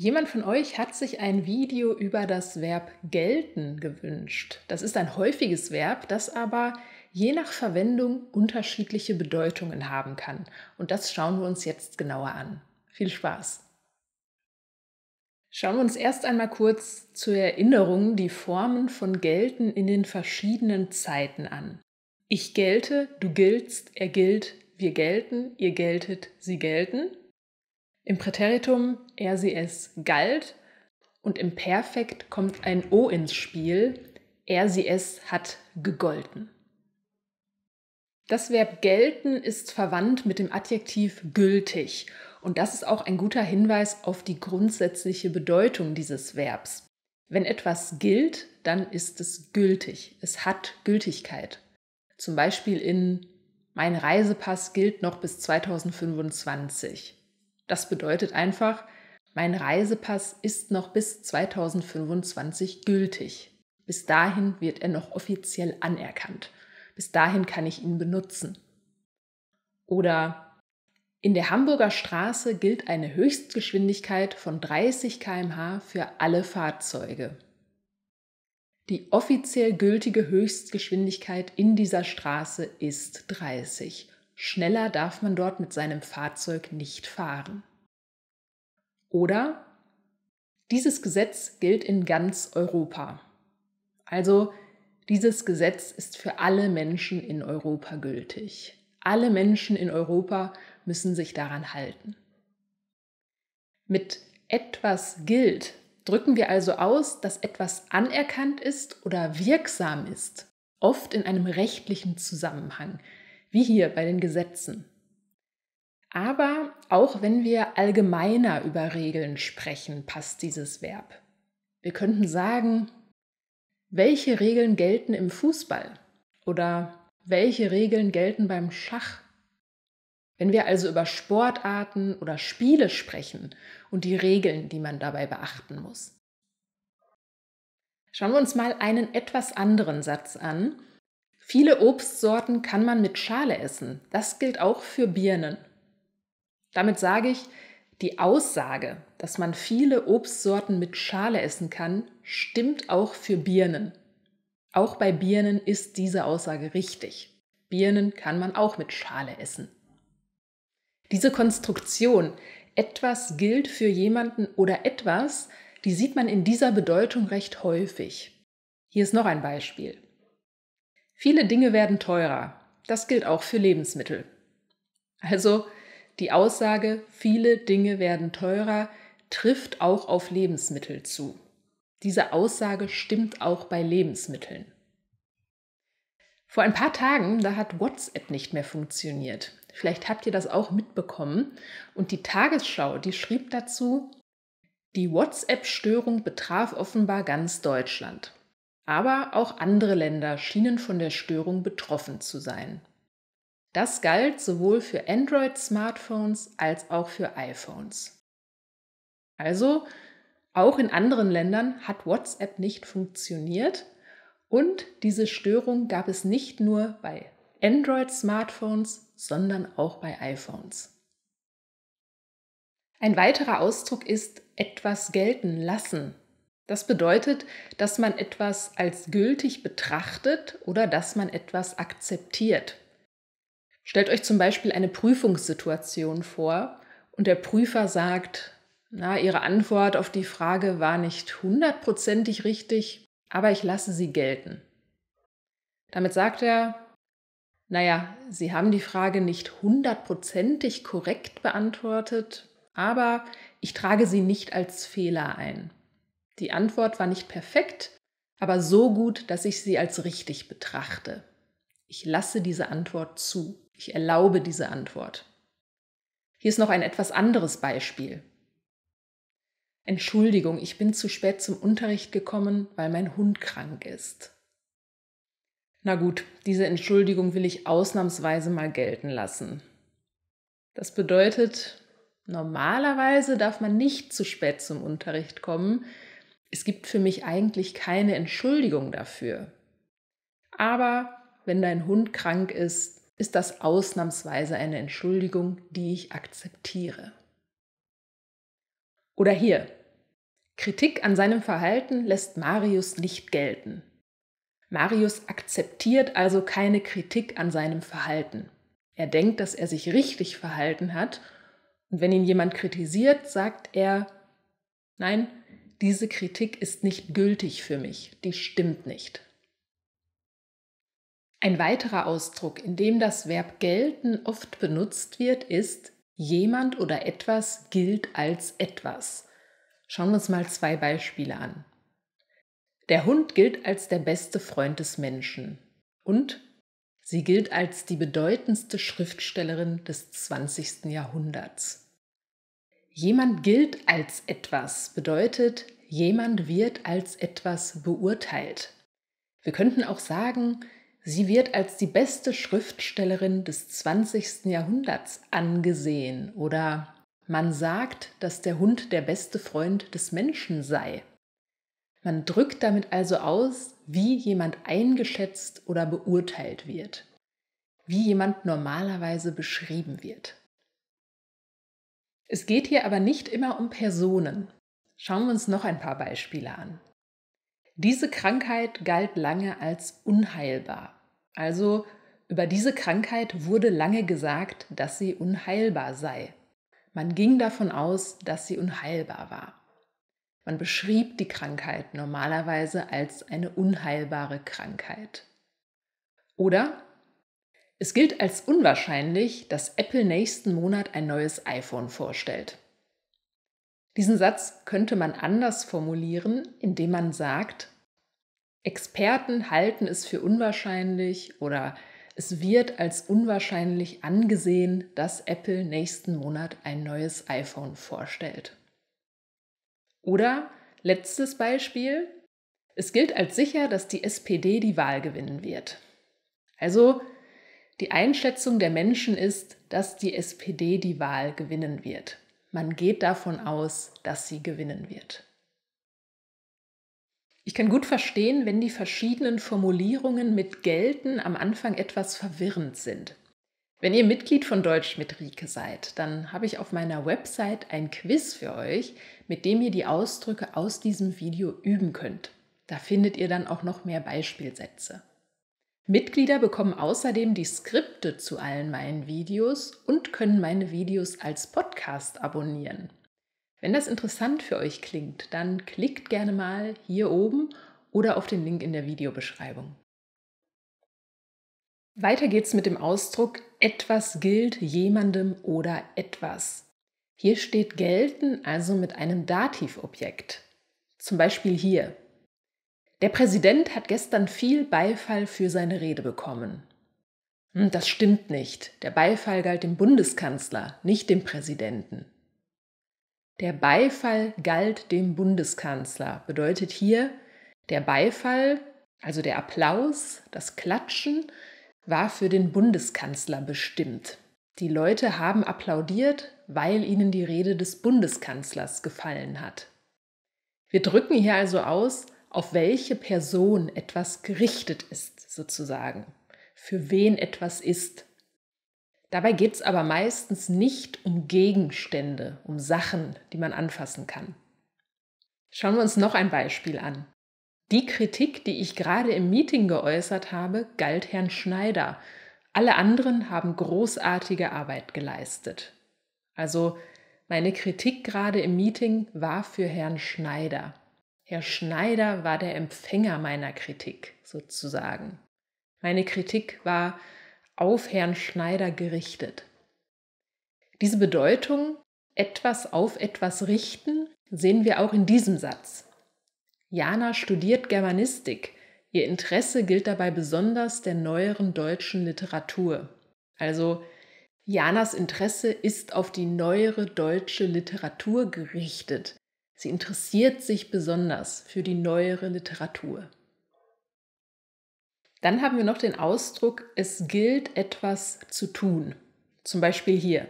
Jemand von euch hat sich ein Video über das Verb gelten gewünscht. Das ist ein häufiges Verb, das aber je nach Verwendung unterschiedliche Bedeutungen haben kann. Und das schauen wir uns jetzt genauer an. Viel Spaß! Schauen wir uns erst einmal kurz zur Erinnerung die Formen von gelten in den verschiedenen Zeiten an. Ich gelte, du giltst, er gilt, wir gelten, ihr geltet, sie gelten. Im Präteritum er, sie, es galt und im Perfekt kommt ein O ins Spiel, er, sie, es hat gegolten. Das Verb gelten ist verwandt mit dem Adjektiv gültig und das ist auch ein guter Hinweis auf die grundsätzliche Bedeutung dieses Verbs. Wenn etwas gilt, dann ist es gültig. Es hat Gültigkeit. Zum Beispiel in Mein Reisepass gilt noch bis 2025. Das bedeutet einfach, mein Reisepass ist noch bis 2025 gültig. Bis dahin wird er noch offiziell anerkannt. Bis dahin kann ich ihn benutzen. Oder in der Hamburger Straße gilt eine Höchstgeschwindigkeit von 30 km/h für alle Fahrzeuge. Die offiziell gültige Höchstgeschwindigkeit in dieser Straße ist 30 Schneller darf man dort mit seinem Fahrzeug nicht fahren. Oder dieses Gesetz gilt in ganz Europa. Also dieses Gesetz ist für alle Menschen in Europa gültig. Alle Menschen in Europa müssen sich daran halten. Mit etwas gilt drücken wir also aus, dass etwas anerkannt ist oder wirksam ist, oft in einem rechtlichen Zusammenhang wie hier bei den Gesetzen. Aber auch wenn wir allgemeiner über Regeln sprechen, passt dieses Verb. Wir könnten sagen, welche Regeln gelten im Fußball oder welche Regeln gelten beim Schach. Wenn wir also über Sportarten oder Spiele sprechen und die Regeln, die man dabei beachten muss. Schauen wir uns mal einen etwas anderen Satz an, Viele Obstsorten kann man mit Schale essen. Das gilt auch für Birnen. Damit sage ich, die Aussage, dass man viele Obstsorten mit Schale essen kann, stimmt auch für Birnen. Auch bei Birnen ist diese Aussage richtig. Birnen kann man auch mit Schale essen. Diese Konstruktion, etwas gilt für jemanden oder etwas, die sieht man in dieser Bedeutung recht häufig. Hier ist noch ein Beispiel. Viele Dinge werden teurer. Das gilt auch für Lebensmittel. Also die Aussage, viele Dinge werden teurer, trifft auch auf Lebensmittel zu. Diese Aussage stimmt auch bei Lebensmitteln. Vor ein paar Tagen, da hat WhatsApp nicht mehr funktioniert. Vielleicht habt ihr das auch mitbekommen. Und die Tagesschau, die schrieb dazu, die WhatsApp-Störung betraf offenbar ganz Deutschland. Aber auch andere Länder schienen von der Störung betroffen zu sein. Das galt sowohl für Android-Smartphones als auch für iPhones. Also, auch in anderen Ländern hat WhatsApp nicht funktioniert und diese Störung gab es nicht nur bei Android-Smartphones, sondern auch bei iPhones. Ein weiterer Ausdruck ist etwas gelten lassen das bedeutet, dass man etwas als gültig betrachtet oder dass man etwas akzeptiert. Stellt euch zum Beispiel eine Prüfungssituation vor und der Prüfer sagt, na, Ihre Antwort auf die Frage war nicht hundertprozentig richtig, aber ich lasse sie gelten. Damit sagt er, naja, Sie haben die Frage nicht hundertprozentig korrekt beantwortet, aber ich trage sie nicht als Fehler ein. Die Antwort war nicht perfekt, aber so gut, dass ich sie als richtig betrachte. Ich lasse diese Antwort zu. Ich erlaube diese Antwort. Hier ist noch ein etwas anderes Beispiel. Entschuldigung, ich bin zu spät zum Unterricht gekommen, weil mein Hund krank ist. Na gut, diese Entschuldigung will ich ausnahmsweise mal gelten lassen. Das bedeutet, normalerweise darf man nicht zu spät zum Unterricht kommen, es gibt für mich eigentlich keine Entschuldigung dafür. Aber wenn dein Hund krank ist, ist das ausnahmsweise eine Entschuldigung, die ich akzeptiere. Oder hier. Kritik an seinem Verhalten lässt Marius nicht gelten. Marius akzeptiert also keine Kritik an seinem Verhalten. Er denkt, dass er sich richtig verhalten hat. Und wenn ihn jemand kritisiert, sagt er, nein, diese Kritik ist nicht gültig für mich, die stimmt nicht. Ein weiterer Ausdruck, in dem das Verb gelten oft benutzt wird, ist jemand oder etwas gilt als etwas. Schauen wir uns mal zwei Beispiele an. Der Hund gilt als der beste Freund des Menschen und sie gilt als die bedeutendste Schriftstellerin des 20. Jahrhunderts. Jemand gilt als etwas bedeutet, jemand wird als etwas beurteilt. Wir könnten auch sagen, sie wird als die beste Schriftstellerin des 20. Jahrhunderts angesehen oder man sagt, dass der Hund der beste Freund des Menschen sei. Man drückt damit also aus, wie jemand eingeschätzt oder beurteilt wird, wie jemand normalerweise beschrieben wird. Es geht hier aber nicht immer um Personen. Schauen wir uns noch ein paar Beispiele an. Diese Krankheit galt lange als unheilbar. Also über diese Krankheit wurde lange gesagt, dass sie unheilbar sei. Man ging davon aus, dass sie unheilbar war. Man beschrieb die Krankheit normalerweise als eine unheilbare Krankheit. Oder es gilt als unwahrscheinlich, dass Apple nächsten Monat ein neues iPhone vorstellt. Diesen Satz könnte man anders formulieren, indem man sagt, Experten halten es für unwahrscheinlich oder es wird als unwahrscheinlich angesehen, dass Apple nächsten Monat ein neues iPhone vorstellt. Oder letztes Beispiel, es gilt als sicher, dass die SPD die Wahl gewinnen wird. Also die Einschätzung der Menschen ist, dass die SPD die Wahl gewinnen wird. Man geht davon aus, dass sie gewinnen wird. Ich kann gut verstehen, wenn die verschiedenen Formulierungen mit gelten am Anfang etwas verwirrend sind. Wenn ihr Mitglied von Deutsch mit Rike seid, dann habe ich auf meiner Website ein Quiz für euch, mit dem ihr die Ausdrücke aus diesem Video üben könnt. Da findet ihr dann auch noch mehr Beispielsätze. Mitglieder bekommen außerdem die Skripte zu allen meinen Videos und können meine Videos als Podcast abonnieren. Wenn das interessant für euch klingt, dann klickt gerne mal hier oben oder auf den Link in der Videobeschreibung. Weiter geht's mit dem Ausdruck etwas gilt jemandem oder etwas. Hier steht gelten also mit einem Dativobjekt. Zum Beispiel hier. Der Präsident hat gestern viel Beifall für seine Rede bekommen. Hm, das stimmt nicht. Der Beifall galt dem Bundeskanzler, nicht dem Präsidenten. Der Beifall galt dem Bundeskanzler bedeutet hier, der Beifall, also der Applaus, das Klatschen, war für den Bundeskanzler bestimmt. Die Leute haben applaudiert, weil ihnen die Rede des Bundeskanzlers gefallen hat. Wir drücken hier also aus, auf welche Person etwas gerichtet ist, sozusagen, für wen etwas ist. Dabei geht es aber meistens nicht um Gegenstände, um Sachen, die man anfassen kann. Schauen wir uns noch ein Beispiel an. Die Kritik, die ich gerade im Meeting geäußert habe, galt Herrn Schneider. Alle anderen haben großartige Arbeit geleistet. Also meine Kritik gerade im Meeting war für Herrn Schneider. Herr Schneider war der Empfänger meiner Kritik sozusagen. Meine Kritik war auf Herrn Schneider gerichtet. Diese Bedeutung, etwas auf etwas richten, sehen wir auch in diesem Satz. Jana studiert Germanistik. Ihr Interesse gilt dabei besonders der neueren deutschen Literatur. Also Janas Interesse ist auf die neuere deutsche Literatur gerichtet. Sie interessiert sich besonders für die neuere Literatur. Dann haben wir noch den Ausdruck, es gilt etwas zu tun. Zum Beispiel hier.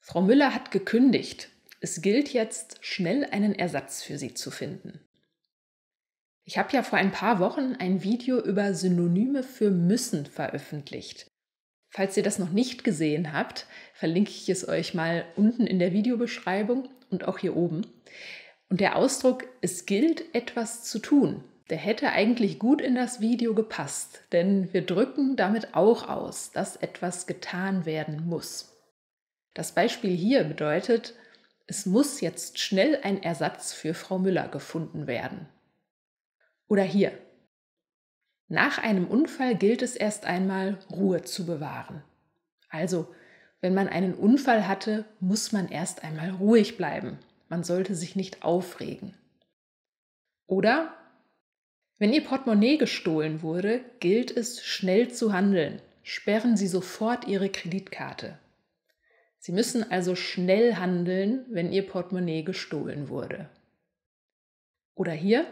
Frau Müller hat gekündigt. Es gilt jetzt, schnell einen Ersatz für sie zu finden. Ich habe ja vor ein paar Wochen ein Video über Synonyme für müssen veröffentlicht. Falls ihr das noch nicht gesehen habt, verlinke ich es euch mal unten in der Videobeschreibung und auch hier oben. Und der Ausdruck, es gilt etwas zu tun, der hätte eigentlich gut in das Video gepasst, denn wir drücken damit auch aus, dass etwas getan werden muss. Das Beispiel hier bedeutet, es muss jetzt schnell ein Ersatz für Frau Müller gefunden werden. Oder hier. Nach einem Unfall gilt es erst einmal, Ruhe zu bewahren. Also wenn man einen Unfall hatte, muss man erst einmal ruhig bleiben. Man sollte sich nicht aufregen. Oder wenn Ihr Portemonnaie gestohlen wurde, gilt es, schnell zu handeln. Sperren Sie sofort Ihre Kreditkarte. Sie müssen also schnell handeln, wenn Ihr Portemonnaie gestohlen wurde. Oder hier?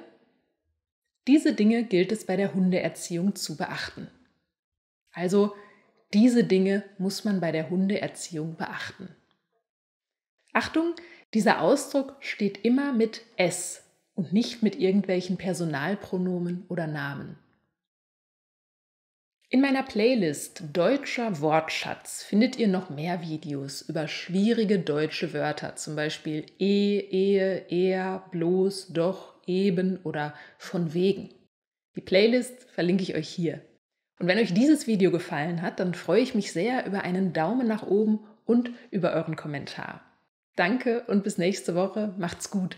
Diese Dinge gilt es bei der Hundeerziehung zu beachten. Also diese Dinge muss man bei der Hundeerziehung beachten. Achtung, dieser Ausdruck steht immer mit S und nicht mit irgendwelchen Personalpronomen oder Namen. In meiner Playlist Deutscher Wortschatz findet ihr noch mehr Videos über schwierige deutsche Wörter, zum Beispiel eh, ehe, er, bloß, doch, eben oder von wegen. Die Playlist verlinke ich euch hier. Und wenn euch dieses Video gefallen hat, dann freue ich mich sehr über einen Daumen nach oben und über euren Kommentar. Danke und bis nächste Woche. Macht's gut.